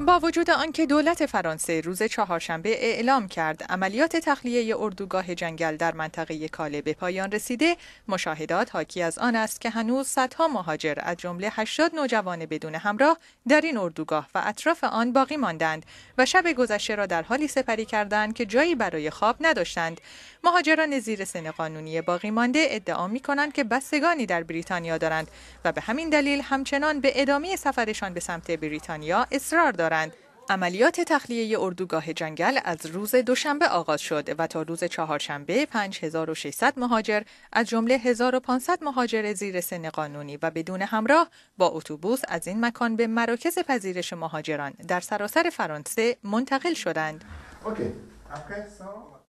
با وجود آنکه دولت فرانسه روز چهارشنبه اعلام کرد عملیات تخلیه اردوگاه جنگل در منطقه کاله به پایان رسیده، مشاهدات حاکی از آن است که هنوز صدها مهاجر از جمله 80 نوجوان بدون همراه در این اردوگاه و اطراف آن باقی ماندند و شب گذشته را در حالی سپری کردند که جایی برای خواب نداشتند. مهاجران زیر سن قانونی باقی مانده ادعا می کنند که بستگانی در بریتانیا دارند و به همین دلیل همچنان به ادامه سفرشان به سمت بریتانیا اصرار دارند. دارند. عملیات تخلیه اردوگاه جنگل از روز دوشنبه آغاز شد و تا روز چهارشنبه 5600 مهاجر از جمله 1500 مهاجر زیر سن قانونی و بدون همراه با اتوبوس از این مکان به مراکز پذیرش مهاجران در سراسر فرانسه منتقل شدند.